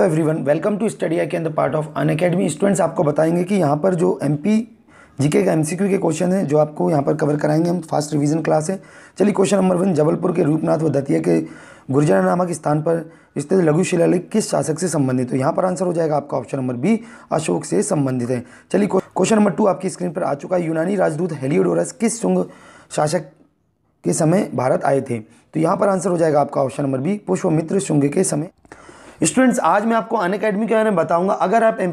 hello everyone welcome to study आई के अंदर part of Unacademy students आपको बताएंगे कि यहाँ पर जो एम पी जीके का एमसीक्यू के क्वेश्चन हैं जो आपको यहाँ पर कवर कराएंगे हम फास्ट रिवीजन क्लास है चलिए क्वेश्चन नंबर वन जबलपुर के रूपनाथ व दतिया के गुर्जरा नामक स्थान पर स्थित लघु शिलालेख किस शासक से संबंधित है यहाँ पर आंसर हो जाएगा आपका ऑप्शन नंबर बी अशोक से संबंधित है चलिए क्वेश्चन नंबर टू आपकी स्क्रीन पर आ चुका है यूनानी राजदूत हेलियोडोरस किस शुंग शासक के समय भारत आए थे तो यहाँ पर आंसर हो जाएगा आपका option number B Pushyamitra Shunga के समय स्टूडेंट्स आज मैं आपको अन अकेडमी के बारे में बताऊंगा अगर आप एम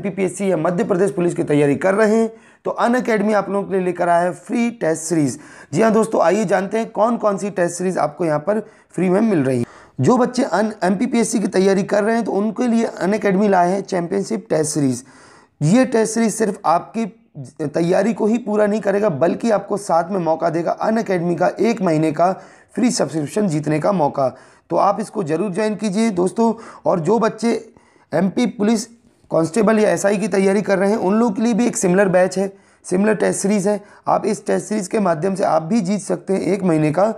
या मध्य प्रदेश पुलिस की तैयारी कर रहे हैं तो अन अकेडमी आप लोगों के लिए लेकर आया है फ्री टेस्ट सीरीज़ जी हाँ दोस्तों आइए जानते हैं कौन कौन सी टेस्ट सीरीज़ आपको यहाँ पर फ्री में मिल रही है जो बच्चे अन एम की तैयारी कर रहे हैं तो उनके लिए अन अकेडमी लाए हैं चैम्पियनशिप टेस्ट सीरीज़ ये टेस्ट सीरीज सिर्फ आपकी तैयारी को ही पूरा नहीं करेगा बल्कि आपको साथ में मौका देगा अन अकेडमी का एक महीने का फ्री सब्सक्रिप्शन जीतने का मौका तो आप इसको ज़रूर ज्वाइन कीजिए दोस्तों और जो बच्चे एमपी पुलिस कांस्टेबल या एसआई की तैयारी कर रहे हैं उन लोगों के लिए भी एक सिमिलर बैच है सिमिलर टेस्ट सीरीज़ है आप इस टेस्ट सीरीज़ के माध्यम से आप भी जीत सकते हैं एक महीने का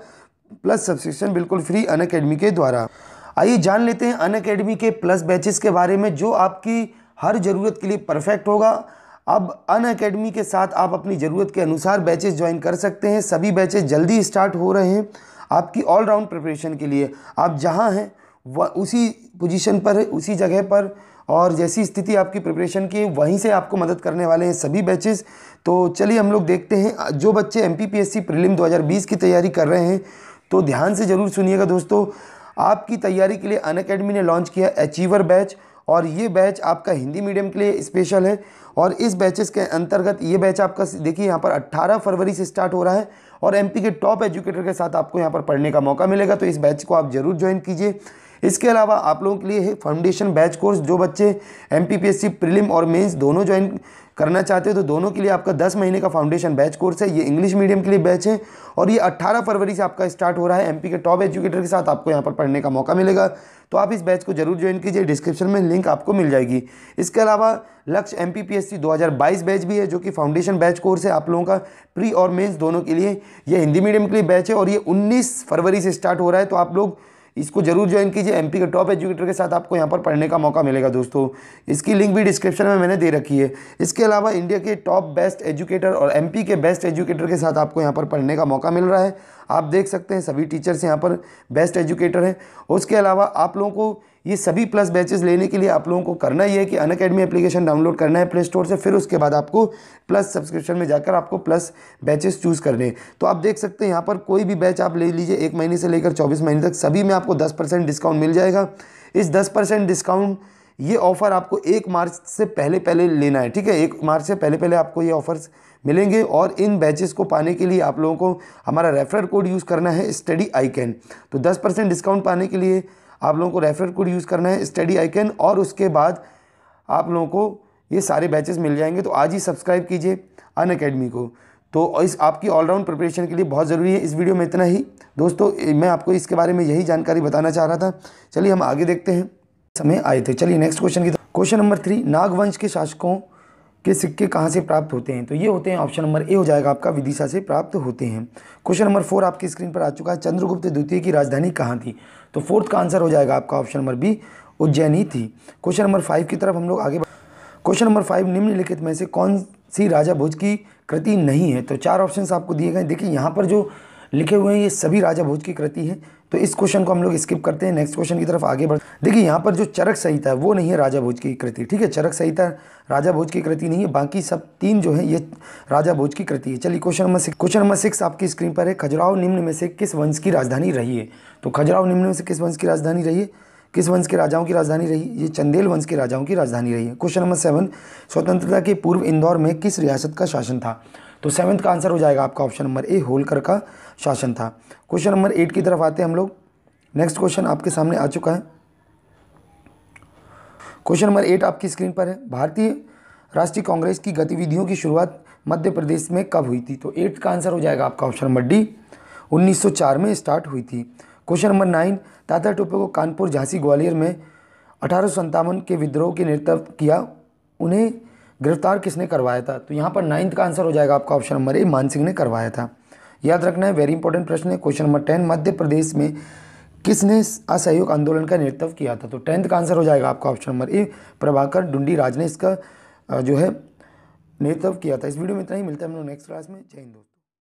प्लस सब्सक्रिप्शन बिल्कुल फ्री अन अकेडमी के द्वारा आइए जान लेते हैं अन अकेडमी के प्लस बैचेस के बारे में जो आपकी हर ज़रूरत के लिए परफेक्ट होगा अब अन अकेडमी के साथ आप अपनी ज़रूरत के अनुसार बैचेज ज्वाइन कर सकते हैं सभी बैचेज जल्दी स्टार्ट हो रहे हैं आपकी ऑलराउंड प्रिपरेशन के लिए आप जहाँ हैं उसी पोजीशन पर उसी जगह पर और जैसी स्थिति आपकी प्रिपरेशन की वहीं से आपको मदद करने वाले हैं सभी बैचेस तो चलिए हम लोग देखते हैं जो बच्चे एम पी प्रीलिम दो की तैयारी कर रहे हैं तो ध्यान से ज़रूर सुनिएगा दोस्तों आपकी तैयारी के लिए अन ने लॉन्च किया अचीवर बैच और ये बैच आपका हिंदी मीडियम के लिए स्पेशल है और इस बैचेस के अंतर्गत ये बैच आपका देखिए यहाँ पर 18 फरवरी से स्टार्ट हो रहा है और एमपी के टॉप एजुकेटर के साथ आपको यहाँ पर पढ़ने का मौका मिलेगा तो इस बैच को आप जरूर ज्वाइन कीजिए इसके अलावा आप लोगों के लिए है फाउंडेशन बैच कोर्स जो बच्चे एम प्रीलिम और मेंस दोनों ज्वाइन करना चाहते हो तो दोनों के लिए आपका 10 महीने का फाउंडेशन बैच कोर्स है ये इंग्लिश मीडियम के लिए बैच है और ये 18 फरवरी से आपका स्टार्ट हो रहा है एमपी के टॉप एजुकेटर के साथ आपको यहाँ पर पढ़ने का मौका मिलेगा तो आप इस बैच को जरूर ज्वाइन कीजिए डिस्क्रिप्शन में लिंक आपको मिल जाएगी इसके अलावा लक्ष्य एम पी बैच भी है जो कि फाउंडेशन बैच कोर्स है आप लोगों का प्री और मेन्स दोनों के लिए यह हिंदी मीडियम के लिए बैच है और ये उन्नीस फरवरी से स्टार्ट हो रहा है तो आप लोग इसको जरूर ज्वाइन कीजिए एमपी के टॉप एजुकेटर के साथ आपको यहाँ पर पढ़ने का मौका मिलेगा दोस्तों इसकी लिंक भी डिस्क्रिप्शन में मैंने दे रखी है इसके अलावा इंडिया के टॉप बेस्ट एजुकेटर और एमपी के बेस्ट एजुकेटर के साथ आपको यहाँ पर पढ़ने का मौका मिल रहा है आप देख सकते हैं सभी टीचर्स यहाँ पर बेस्ट एजुकेटर हैं उसके अलावा आप लोगों को ये सभी प्लस बैचेस लेने के लिए आप लोगों को करना ही है कि अन अकेडमी एप्लीकेशन डाउनलोड करना है प्ले स्टोर से फिर उसके बाद आपको प्लस सब्सक्रिप्शन में जाकर आपको प्लस बैचेस चूज़ करने हैं तो आप देख सकते हैं यहाँ पर कोई भी बैच आप ले लीजिए एक महीने से लेकर चौबीस महीने तक सभी में आपको दस परसेंट डिस्काउंट मिल जाएगा इस दस परसेंट डिस्काउंट ये ऑफ़र आपको एक मार्च से पहले पहले लेना है ठीक है एक मार्च से पहले पहले आपको ये ऑफ़र्स मिलेंगे और इन बैचेस को पाने के लिए आप लोगों को हमारा रेफरल कोड यूज़ करना है स्टडी आई कैन तो 10 परसेंट डिस्काउंट पाने के लिए आप लोगों को रेफरल कोड यूज़ करना है स्टडी आइकन और उसके बाद आप लोगों को ये सारे बैचेस मिल जाएंगे तो आज ही सब्सक्राइब कीजिए अन अकेडमी को तो इस आपकी ऑलराउंड प्रिपरेशन के लिए बहुत ज़रूरी है इस वीडियो में इतना ही दोस्तों मैं आपको इसके बारे में यही जानकारी बताना चाह रहा था चलिए हम आगे देखते हैं समय आए थे चलिए नेक्स्ट क्वेश्चन की क्वेश्चन नंबर थ्री नागवंश के शासकों ये सिक्के कहाँ से प्राप्त होते हैं तो ये होते हैं ऑप्शन नंबर ए हो जाएगा आपका विदिशा से प्राप्त होते हैं क्वेश्चन नंबर फोर आपकी स्क्रीन पर आ चुका है चंद्रगुप्त द्वितीय की राजधानी कहाँ थी तो फोर्थ का आंसर हो जाएगा आपका ऑप्शन नंबर बी उज्जैनी थी क्वेश्चन नंबर फाइव की तरफ हम लोग आगे क्वेश्चन नंबर फाइव निम्नलिखित में से कौन सी राजा भोज की कृति नहीं है तो चार ऑप्शन आपको दिए गए देखिए यहाँ पर जो लिखे हुए हैं ये सभी राजा भोज की कृति है तो इस क्वेश्चन को हम लोग स्किप करते हैं नेक्स्ट क्वेश्चन की तरफ आगे बढ़ देखिए यहाँ पर जो चरक संहिता है वो नहीं है राजा भोज की कृति ठीक है चरक संहिता राजा भोज की कृति नहीं है बाकी सब तीन जो है ये राजा भोज की कृति है चलिए question number six question number six आपकी स्क्रीन पर है खजुराव निम्न में से किस वंश की राजधानी रही है तो खजुराव निम्न में से किस वंश की राजधानी रही है किस वंश के राजाओं की राजधानी रही ये चंदेल वंश के राजाओं की राजधानी रही है क्वेश्चन नंबर सेवन स्वतंत्रता के पूर्व इंदौर में किस रियासत का शासन था तो सेवन्थ का आंसर हो जाएगा आपका ऑप्शन नंबर ए होलकर का शासन था क्वेश्चन नंबर एट की तरफ आते हैं हम लोग नेक्स्ट क्वेश्चन आपके सामने आ चुका है क्वेश्चन नंबर एट आपकी स्क्रीन पर है भारतीय राष्ट्रीय कांग्रेस की गतिविधियों की शुरुआत मध्य प्रदेश में कब हुई थी तो एट का आंसर हो जाएगा आपका ऑप्शन नंबर डी 1904 में स्टार्ट हुई थी क्वेश्चन नंबर नाइन ताता टोपे को कानपुर झांसी ग्वालियर में अठारह के विद्रोह के नेतृत्व किया उन्हें गिरफ्तार किसने करवाया था तो यहाँ पर नाइन्थ का आंसर हो जाएगा आपका ऑप्शन नंबर ए मानसिंह ने करवाया था याद रखना है वेरी इंपॉर्टेंट प्रश्न है question number ten Madhya Pradesh में किसने असहयोग आंदोलन का नेतृत्व किया था तो टेंथ का आंसर हो जाएगा आपका option number A Prabhakar Dundiraj ने इसका जो है नेतृत्व किया था इस वीडियो में इतना ही मिलता है हम लोग नेक्स्ट क्लास में जय हिंद दोस्तों